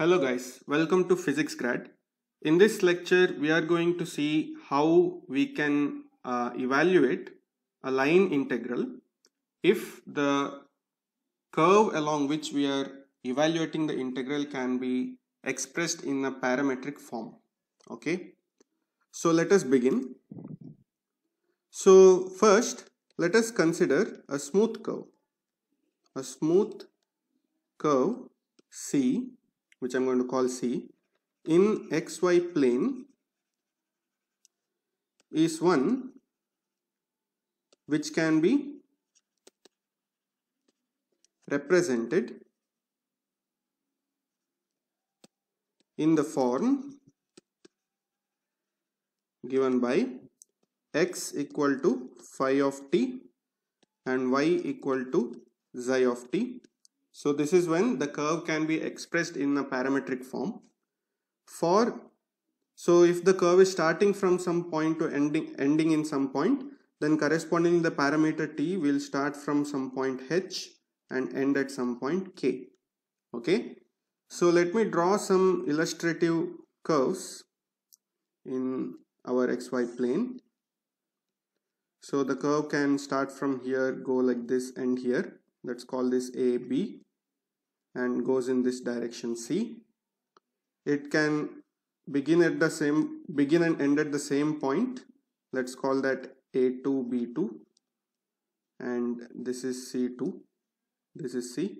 Hello guys, welcome to Physics Grad. In this lecture, we are going to see how we can uh, evaluate a line integral if the curve along which we are evaluating the integral can be expressed in a parametric form. Okay, so let us begin. So first, let us consider a smooth curve. A smooth curve C which I'm going to call C in xy plane is one which can be represented in the form given by x equal to phi of t and y equal to xi of t so this is when the curve can be expressed in a parametric form. For so if the curve is starting from some point to ending ending in some point, then corresponding the parameter t will start from some point h and end at some point k. Okay. So let me draw some illustrative curves in our xy plane. So the curve can start from here, go like this, and here let's call this a b and goes in this direction c it can begin at the same begin and end at the same point let's call that a2 b2 and this is c2 this is c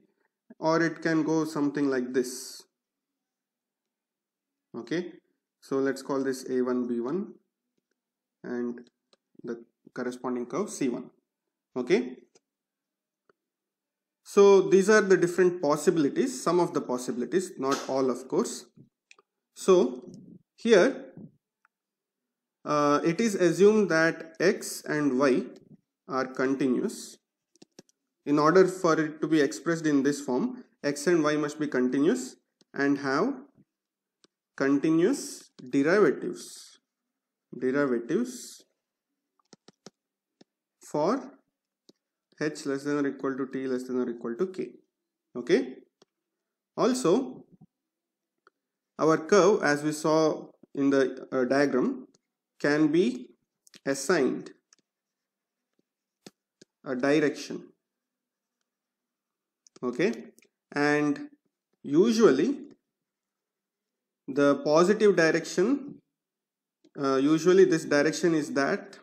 or it can go something like this okay so let's call this a1 b1 and the corresponding curve c1 okay so these are the different possibilities, some of the possibilities, not all of course. So here uh, it is assumed that x and y are continuous. In order for it to be expressed in this form, x and y must be continuous and have continuous derivatives derivatives for h less than or equal to t less than or equal to k okay also our curve as we saw in the uh, diagram can be assigned a direction okay and usually the positive direction uh, usually this direction is that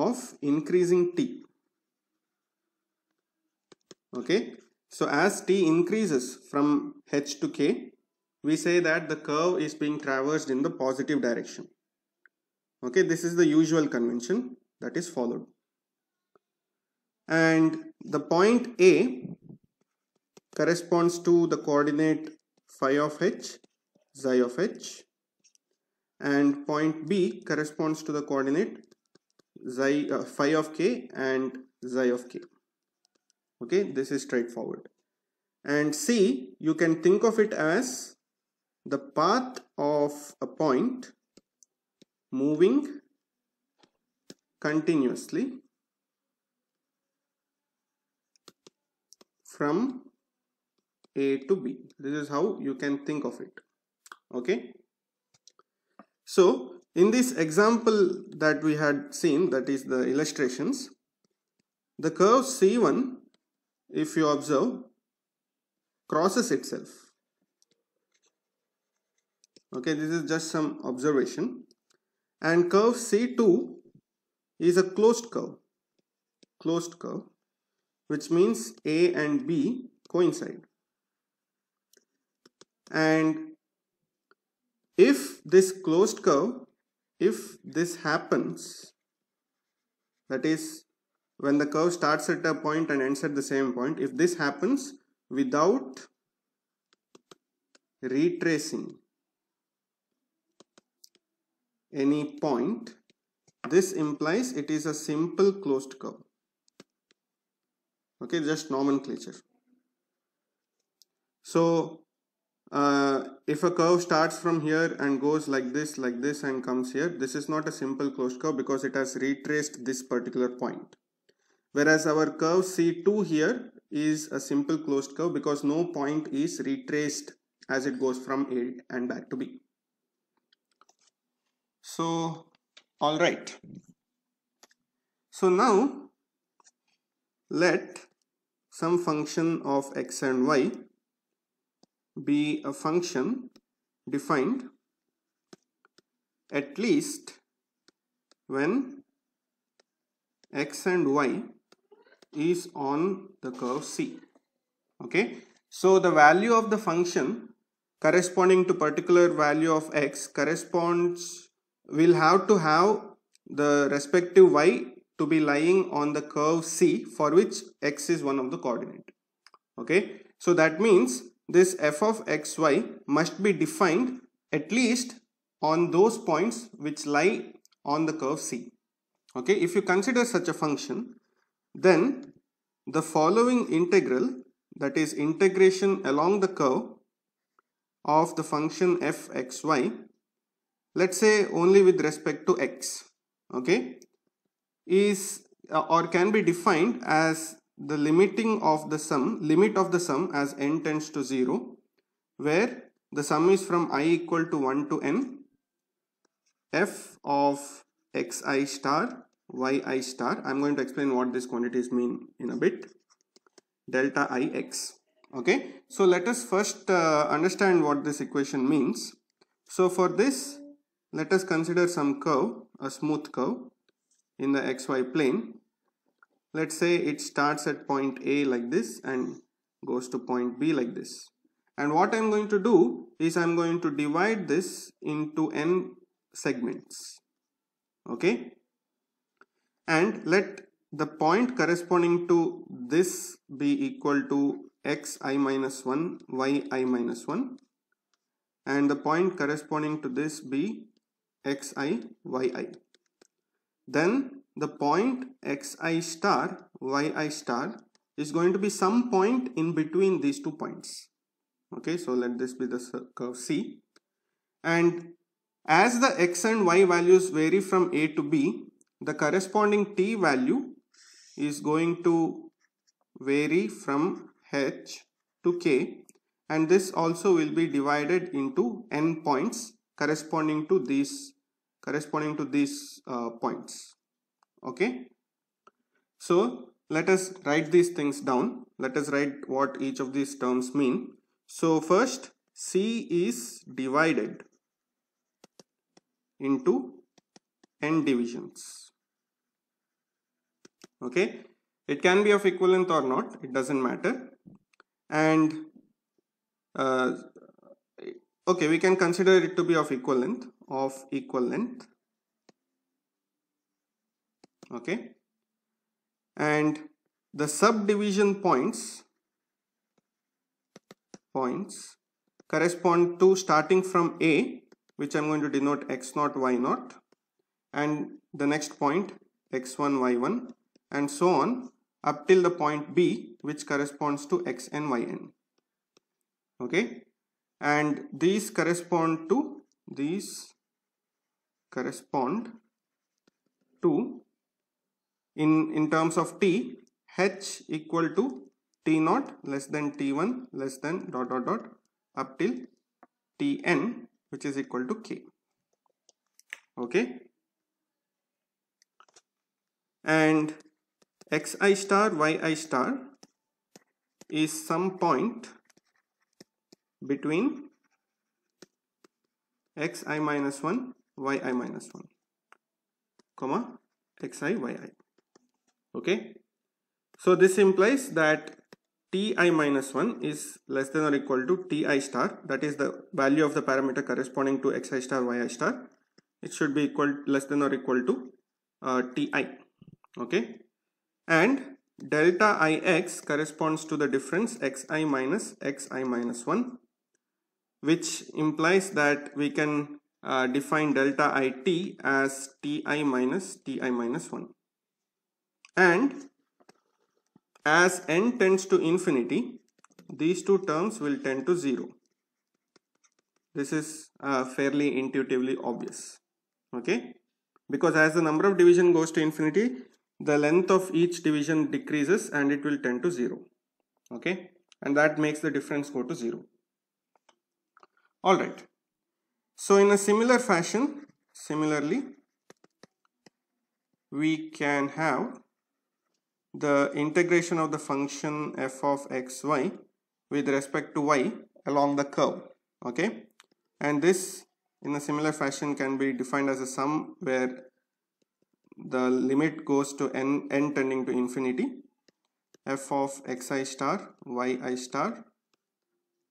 of increasing t okay so as t increases from h to k we say that the curve is being traversed in the positive direction okay this is the usual convention that is followed and the point a corresponds to the coordinate phi of h xi of h and point b corresponds to the coordinate xi uh, phi of k and xi of k okay this is straightforward and C you can think of it as the path of a point moving continuously from A to B this is how you can think of it okay so in this example that we had seen that is the illustrations the curve C1 if you observe crosses itself okay this is just some observation and curve C2 is a closed curve closed curve which means A and B coincide and if this closed curve if this happens that is when the curve starts at a point and ends at the same point if this happens without retracing any point this implies it is a simple closed curve okay just nomenclature so uh, if a curve starts from here and goes like this like this and comes here this is not a simple closed curve because it has retraced this particular point Whereas our curve C2 here is a simple closed curve because no point is retraced as it goes from A and back to B. So, alright. So now, let some function of x and y be a function defined at least when x and y is on the curve C. Okay. So the value of the function corresponding to particular value of x corresponds will have to have the respective y to be lying on the curve C for which x is one of the coordinate. Okay. So that means this f of xy must be defined at least on those points which lie on the curve C. Okay. If you consider such a function, then the following integral that is integration along the curve of the function f x y let's say only with respect to x okay is uh, or can be defined as the limiting of the sum limit of the sum as n tends to 0 where the sum is from i equal to 1 to n f of xi star yi star. I'm going to explain what these quantities mean in a bit. Delta i x. Okay. So let us first uh, understand what this equation means. So for this, let us consider some curve, a smooth curve in the xy plane. Let's say it starts at point A like this and goes to point B like this. And what I'm going to do is I'm going to divide this into n segments. Okay, and let the point corresponding to this be equal to x i minus 1 y i minus 1 and the point corresponding to this be x i y i. Then the point x i star y i star is going to be some point in between these two points. Okay, so let this be the curve C. And as the x and y values vary from a to b, the corresponding t value is going to vary from h to k and this also will be divided into n points corresponding to these corresponding to these uh, points okay so let us write these things down let us write what each of these terms mean so first c is divided into n divisions okay it can be of equivalent or not it doesn't matter and uh, okay we can consider it to be of equal length of equal length okay and the subdivision points points correspond to starting from A which I'm going to denote x0 y0 and the next point x1 y1 and so on up till the point B which corresponds to X and Yn. Okay. And these correspond to, these correspond to in, in terms of T, H equal to T naught less than T1 less than dot dot dot up till Tn which is equal to K. Okay. And xi star yi star is some point between xi minus 1 yi minus 1 comma xi yi okay so this implies that ti minus 1 is less than or equal to ti star that is the value of the parameter corresponding to xi star yi star it should be equal less than or equal to uh, ti okay and delta ix corresponds to the difference xi minus xi minus 1 which implies that we can uh, define delta it as ti minus ti minus 1 and as n tends to infinity these two terms will tend to 0 this is uh, fairly intuitively obvious okay because as the number of division goes to infinity the length of each division decreases and it will tend to 0 okay and that makes the difference go to 0 alright so in a similar fashion similarly we can have the integration of the function f of xy with respect to y along the curve okay and this in a similar fashion can be defined as a sum where the limit goes to n, n tending to infinity f of xi star yi star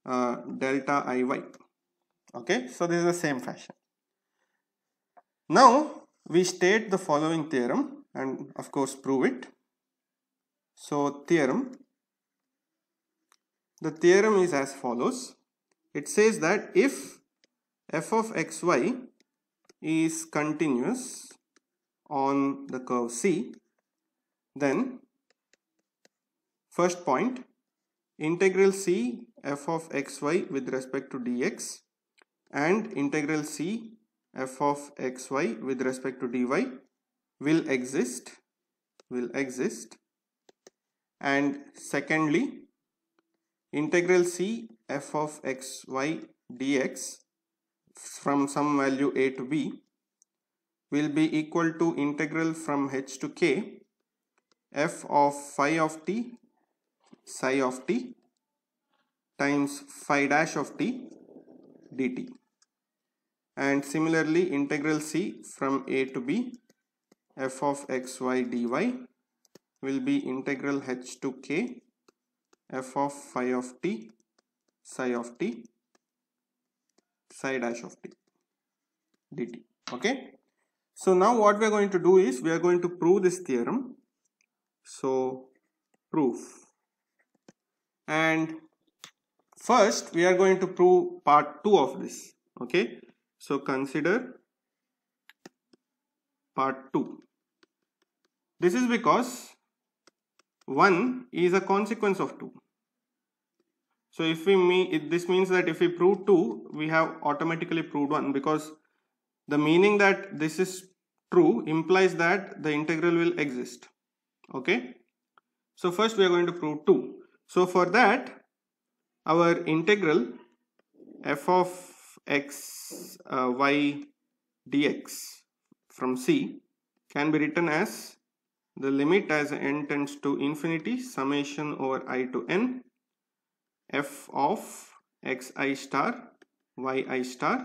uh, delta iy okay so this is the same fashion now we state the following theorem and of course prove it so theorem the theorem is as follows it says that if f of xy is continuous on the curve C, then first point integral C f of xy with respect to dx and integral C f of xy with respect to dy will exist will exist and secondly integral c f of xy dx from some value a to b will be equal to integral from h to k f of phi of t psi of t times phi dash of t dt and similarly integral c from a to b f of x y dy will be integral h to k f of phi of t psi of t psi dash of t dt okay so now what we are going to do is we are going to prove this theorem. So proof and first we are going to prove part 2 of this okay so consider part 2 this is because 1 is a consequence of 2 so if we mean this means that if we prove 2 we have automatically proved 1 because the meaning that this is true implies that the integral will exist okay so first we are going to prove 2 so for that our integral f of x uh, y dx from c can be written as the limit as n tends to infinity summation over i to n f of x i star y i star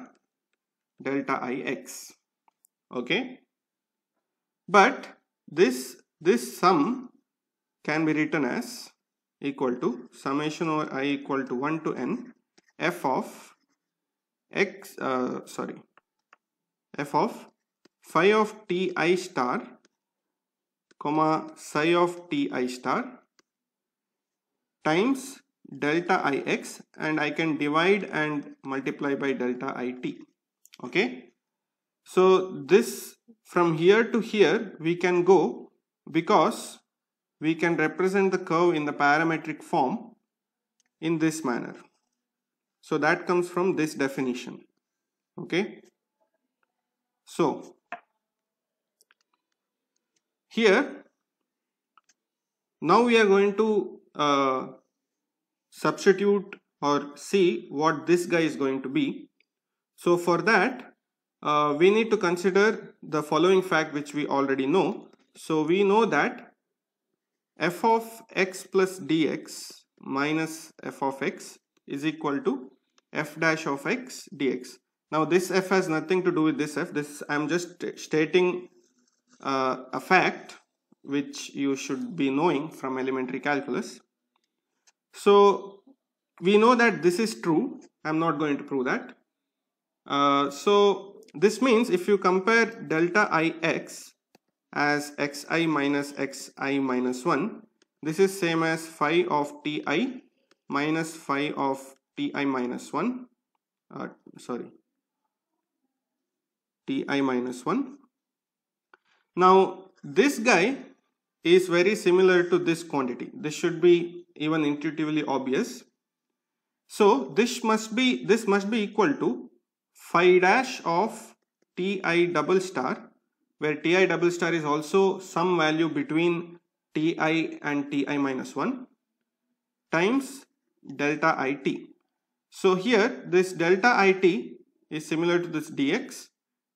delta i x okay but this this sum can be written as equal to summation over i equal to 1 to n f of x uh, sorry f of phi of t i star comma psi of t i star times delta i x and I can divide and multiply by delta i t okay so this from here to here we can go because we can represent the curve in the parametric form in this manner so that comes from this definition okay so here now we are going to uh, substitute or see what this guy is going to be so for that, uh, we need to consider the following fact which we already know. So we know that f of x plus dx minus f of x is equal to f dash of x dx. Now this f has nothing to do with this f. This I am just stating uh, a fact which you should be knowing from elementary calculus. So we know that this is true. I am not going to prove that. Uh, so this means if you compare delta Ix as xi minus xi minus 1, this is same as phi of ti minus phi of ti minus 1, uh, sorry, ti minus 1. Now this guy is very similar to this quantity. This should be even intuitively obvious. So this must be this must be equal to phi dash of ti double star where ti double star is also some value between ti and ti minus 1 times delta it. So here this delta it is similar to this dx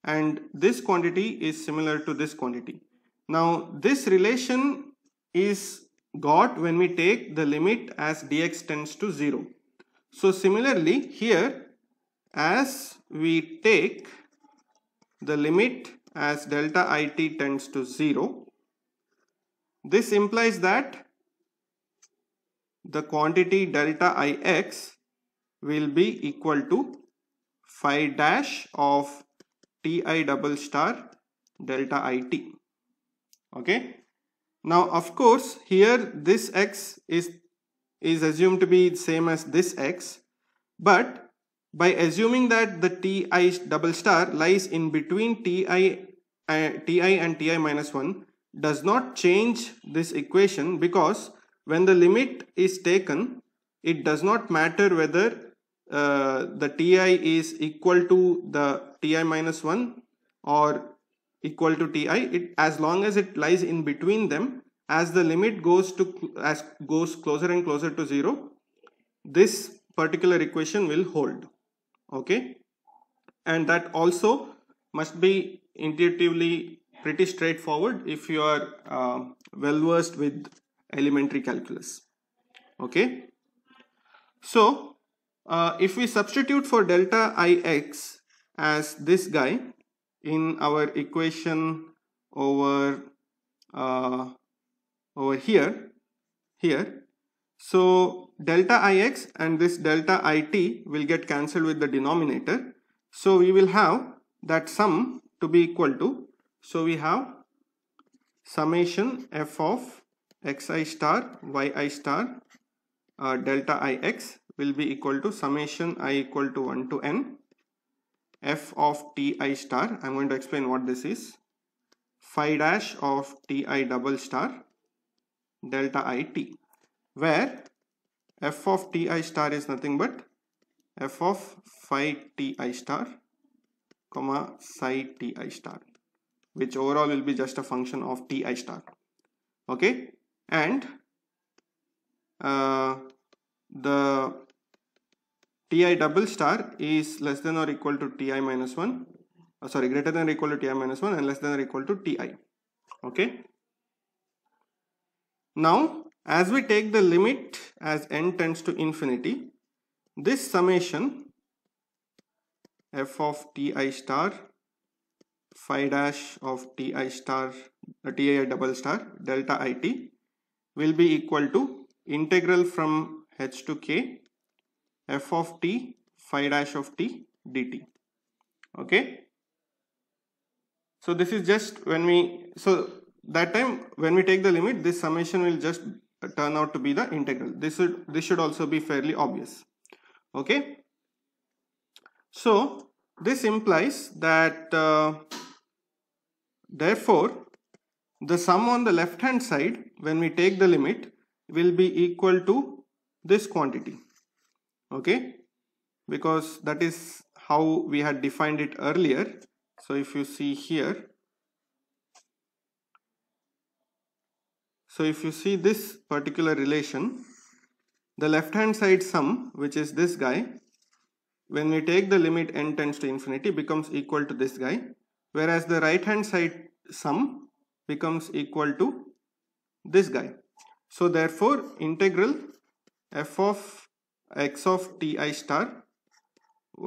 and this quantity is similar to this quantity. Now this relation is got when we take the limit as dx tends to 0. So similarly here as we take the limit as delta it tends to 0 this implies that the quantity delta ix will be equal to phi dash of ti double star delta it okay now of course here this x is is assumed to be same as this x but by assuming that the ti double star lies in between ti, uh, ti and ti minus 1 does not change this equation because when the limit is taken it does not matter whether uh, the ti is equal to the ti minus 1 or equal to ti it as long as it lies in between them as the limit goes to as goes closer and closer to 0 this particular equation will hold okay and that also must be intuitively pretty straightforward if you are uh, well versed with elementary calculus okay so uh, if we substitute for delta ix as this guy in our equation over uh, over here here so delta Ix and this delta It will get cancelled with the denominator. So we will have that sum to be equal to, so we have summation f of xi star yi star uh, delta Ix will be equal to summation i equal to 1 to n f of ti star, I'm going to explain what this is, phi dash of ti double star delta It where f of ti star is nothing but f of phi ti star comma psi ti star which overall will be just a function of ti star okay and uh, the ti double star is less than or equal to ti minus 1 uh, sorry greater than or equal to ti minus 1 and less than or equal to ti okay now as we take the limit as n tends to infinity, this summation f of ti star phi dash of ti star uh, ti double star delta it will be equal to integral from h to k f of t phi dash of t dt okay so this is just when we so that time when we take the limit this summation will just uh, turn out to be the integral. This should, this should also be fairly obvious. Okay. So this implies that uh, therefore the sum on the left hand side when we take the limit will be equal to this quantity. Okay. Because that is how we had defined it earlier. So if you see here So if you see this particular relation, the left hand side sum, which is this guy, when we take the limit n tends to infinity becomes equal to this guy, whereas the right hand side sum becomes equal to this guy. So therefore integral f of x of ti star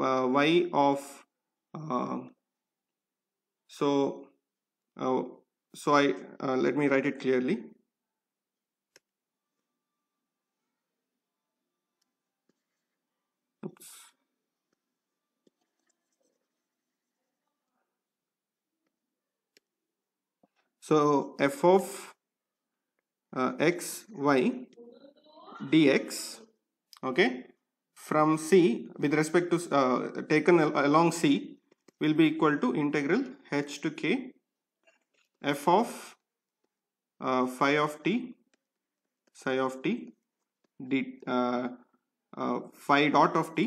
uh, y of uh, so uh, so I uh, let me write it clearly Oops. So f of uh, x y dx okay from c with respect to uh, taken along c will be equal to integral h to k f of uh, phi of t psi of t d, uh, uh, phi dot of t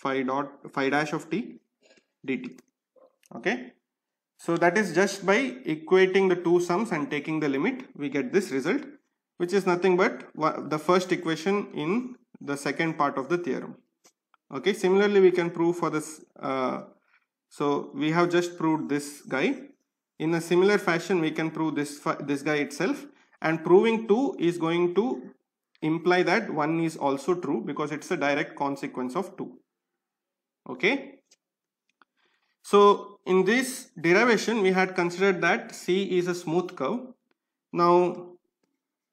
phi dot phi dash of t dt okay so that is just by equating the two sums and taking the limit we get this result which is nothing but the first equation in the second part of the theorem okay similarly we can prove for this uh, so we have just proved this guy in a similar fashion we can prove this this guy itself and proving 2 is going to imply that 1 is also true because it's a direct consequence of 2 okay so in this derivation we had considered that C is a smooth curve now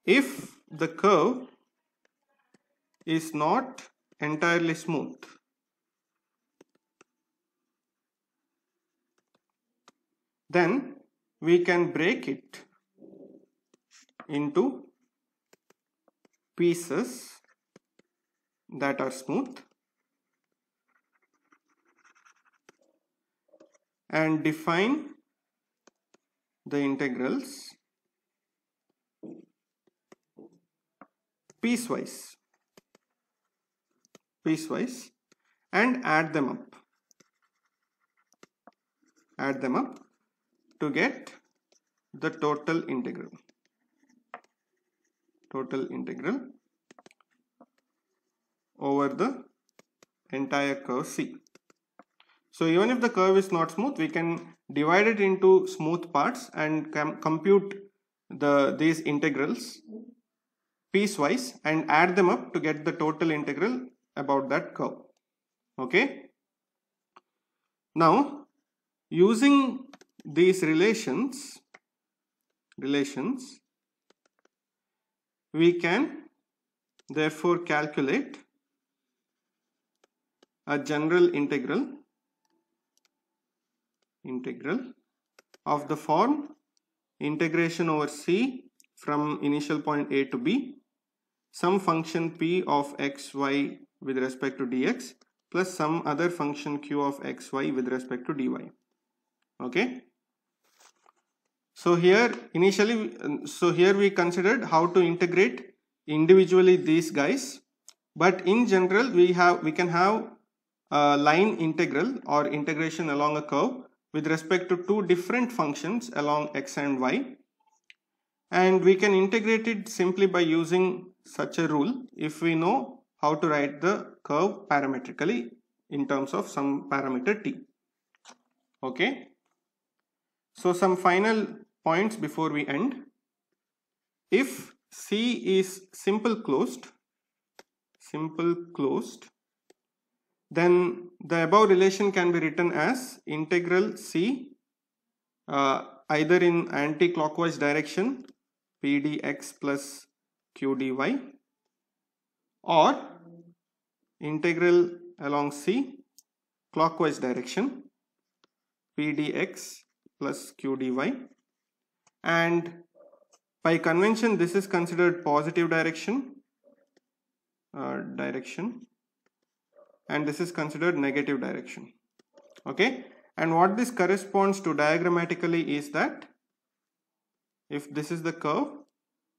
if the curve is not entirely smooth then we can break it into pieces that are smooth and define the integrals piecewise piecewise and add them up add them up to get the total integral total integral over the entire curve C. So even if the curve is not smooth, we can divide it into smooth parts and com compute the these integrals piecewise and add them up to get the total integral about that curve. Okay. Now using these relations, relations, we can therefore calculate a general integral integral of the form integration over c from initial point a to b some function p of x y with respect to dx plus some other function q of x y with respect to dy okay so here initially, so here we considered how to integrate individually these guys. But in general, we have we can have a line integral or integration along a curve with respect to two different functions along x and y. And we can integrate it simply by using such a rule if we know how to write the curve parametrically in terms of some parameter t. Okay. So some final points before we end. If C is simple closed, simple closed, then the above relation can be written as integral C uh, either in anti-clockwise direction p dx plus q dy or integral along C clockwise direction p dx plus q dy and by convention this is considered positive direction uh, direction and this is considered negative direction okay and what this corresponds to diagrammatically is that if this is the curve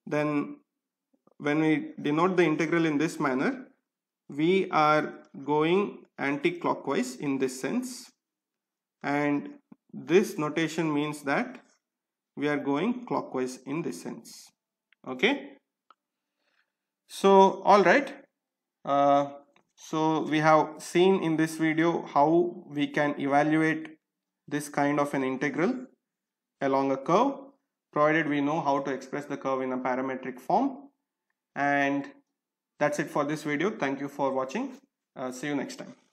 then when we denote the integral in this manner we are going anti-clockwise in this sense and this notation means that we are going clockwise in this sense okay so all right uh, so we have seen in this video how we can evaluate this kind of an integral along a curve provided we know how to express the curve in a parametric form and that's it for this video thank you for watching uh, see you next time